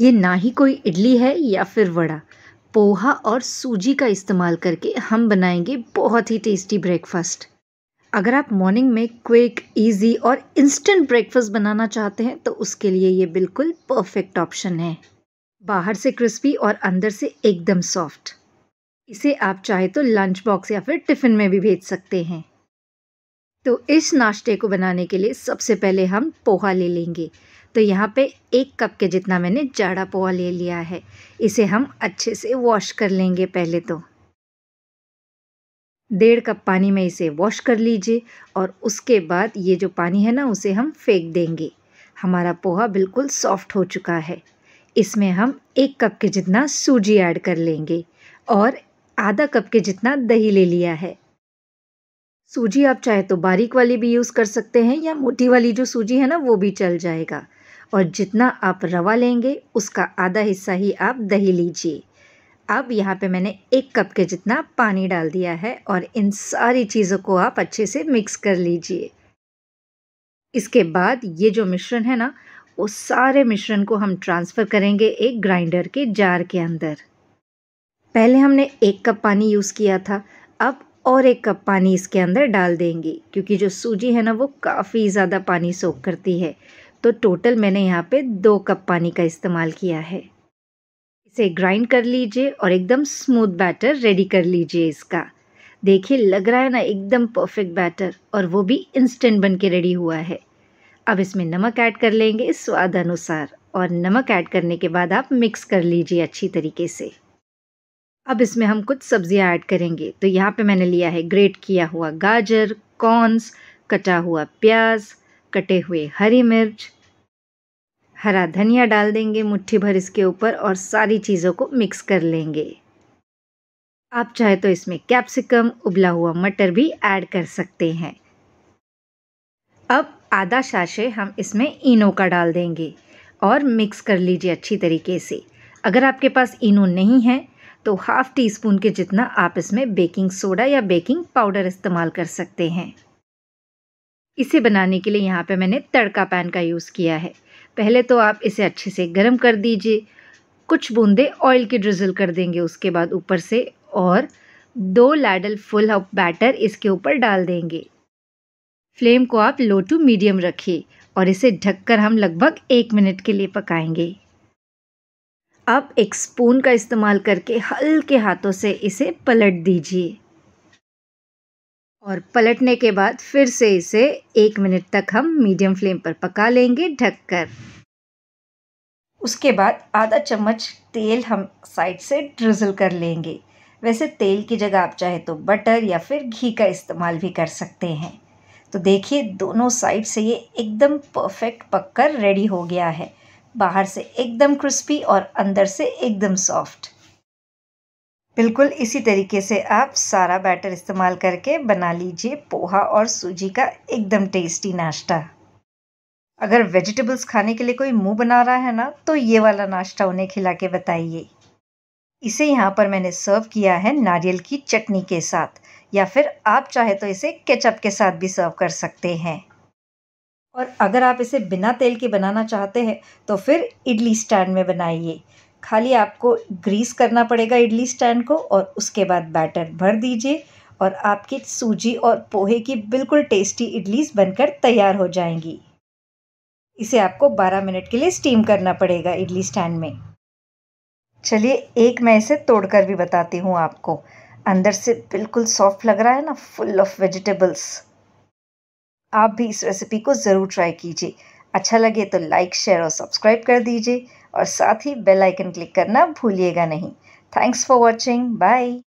ये ना ही कोई इडली है या फिर वड़ा पोहा और सूजी का इस्तेमाल करके हम बनाएंगे बहुत ही टेस्टी ब्रेकफास्ट अगर आप मॉर्निंग में क्विक इजी और इंस्टेंट ब्रेकफास्ट बनाना चाहते हैं तो उसके लिए ये बिल्कुल परफेक्ट ऑप्शन है बाहर से क्रिस्पी और अंदर से एकदम सॉफ्ट इसे आप चाहे तो लंच बॉक्स या फिर टिफ़िन में भी भेज सकते हैं तो इस नाश्ते को बनाने के लिए सबसे पहले हम पोहा ले लेंगे तो यहाँ पे एक कप के जितना मैंने जाड़ा पोहा ले लिया है इसे हम अच्छे से वॉश कर लेंगे पहले तो डेढ़ कप पानी में इसे वॉश कर लीजिए और उसके बाद ये जो पानी है ना उसे हम फेंक देंगे हमारा पोहा बिल्कुल सॉफ्ट हो चुका है इसमें हम एक कप के जितना सूजी ऐड कर लेंगे और आधा कप के जितना दही ले लिया है सूजी आप चाहे तो बारीक वाली भी यूज़ कर सकते हैं या मोटी वाली जो सूजी है ना वो भी चल जाएगा और जितना आप रवा लेंगे उसका आधा हिस्सा ही आप दही लीजिए अब यहाँ पे मैंने एक कप के जितना पानी डाल दिया है और इन सारी चीज़ों को आप अच्छे से मिक्स कर लीजिए इसके बाद ये जो मिश्रण है ना वो सारे मिश्रण को हम ट्रांसफ़र करेंगे एक ग्राइंडर के जार के अंदर पहले हमने एक कप पानी यूज़ किया था अब और एक कप पानी इसके अंदर डाल देंगे क्योंकि जो सूजी है ना वो काफ़ी ज़्यादा पानी सोख करती है तो टोटल मैंने यहाँ पे दो कप पानी का इस्तेमाल किया है इसे ग्राइंड कर लीजिए और एकदम स्मूथ बैटर रेडी कर लीजिए इसका देखिए लग रहा है ना एकदम परफेक्ट बैटर और वो भी इंस्टेंट बन के रेडी हुआ है अब इसमें नमक ऐड कर लेंगे स्वाद अनुसार और नमक ऐड करने के बाद आप मिक्स कर लीजिए अच्छी तरीके से अब इसमें हम कुछ सब्जियां ऐड करेंगे तो यहाँ पे मैंने लिया है ग्रेट किया हुआ गाजर कॉर्न्स कटा हुआ प्याज कटे हुए हरी मिर्च हरा धनिया डाल देंगे मुट्ठी भर इसके ऊपर और सारी चीज़ों को मिक्स कर लेंगे आप चाहे तो इसमें कैप्सिकम उबला हुआ मटर भी ऐड कर सकते हैं अब आधा शाशे हम इसमें इनो का डाल देंगे और मिक्स कर लीजिए अच्छी तरीके से अगर आपके पास इनो नहीं है तो हाफ़ टी स्पून के जितना आप इसमें बेकिंग सोडा या बेकिंग पाउडर इस्तेमाल कर सकते हैं इसे बनाने के लिए यहाँ पे मैंने तड़का पैन का यूज़ किया है पहले तो आप इसे अच्छे से गर्म कर दीजिए कुछ बूंदे ऑयल की ड्रिजल कर देंगे उसके बाद ऊपर से और दो लैडल फुल ऑफ बैटर इसके ऊपर डाल देंगे फ्लेम को आप लो टू मीडियम रखिए और इसे ढककर हम लगभग एक मिनट के लिए पकाएंगे अब एक स्पून का इस्तेमाल करके हल्के हाथों से इसे पलट दीजिए और पलटने के बाद फिर से इसे एक मिनट तक हम मीडियम फ्लेम पर पका लेंगे ढककर उसके बाद आधा चम्मच तेल हम साइड से ड्रिजल कर लेंगे वैसे तेल की जगह आप चाहे तो बटर या फिर घी का इस्तेमाल भी कर सकते हैं तो देखिए दोनों साइड से ये एकदम परफेक्ट पककर रेडी हो गया है बाहर से एकदम क्रिस्पी और अंदर से एकदम सॉफ्ट बिल्कुल इसी तरीके से आप सारा बैटर इस्तेमाल करके बना लीजिए पोहा और सूजी का एकदम टेस्टी नाश्ता अगर वेजिटेबल्स खाने के लिए कोई मुंह बना रहा है ना तो ये वाला नाश्ता उन्हें खिला के बताइए इसे यहाँ पर मैंने सर्व किया है नारियल की चटनी के साथ या फिर आप चाहे तो इसे केचप के साथ भी सर्व कर सकते हैं और अगर आप इसे बिना तेल के बनाना चाहते हैं तो फिर इडली स्टैंड में बनाइए खाली आपको ग्रीस करना पड़ेगा इडली स्टैंड को और उसके बाद बैटर भर दीजिए और आपकी सूजी और पोहे की बिल्कुल टेस्टी इडलीस बनकर तैयार हो जाएंगी इसे आपको 12 मिनट के लिए स्टीम करना पड़ेगा इडली स्टैंड में चलिए एक मैं इसे तोड़कर भी बताती हूँ आपको अंदर से बिल्कुल सॉफ्ट लग रहा है ना फुल ऑफ वेजिटेबल्स आप भी इस रेसिपी को ज़रूर ट्राई कीजिए अच्छा लगे तो लाइक शेयर और सब्सक्राइब कर दीजिए और साथ ही बेल आइकन क्लिक करना भूलिएगा नहीं थैंक्स फॉर वॉचिंग बाय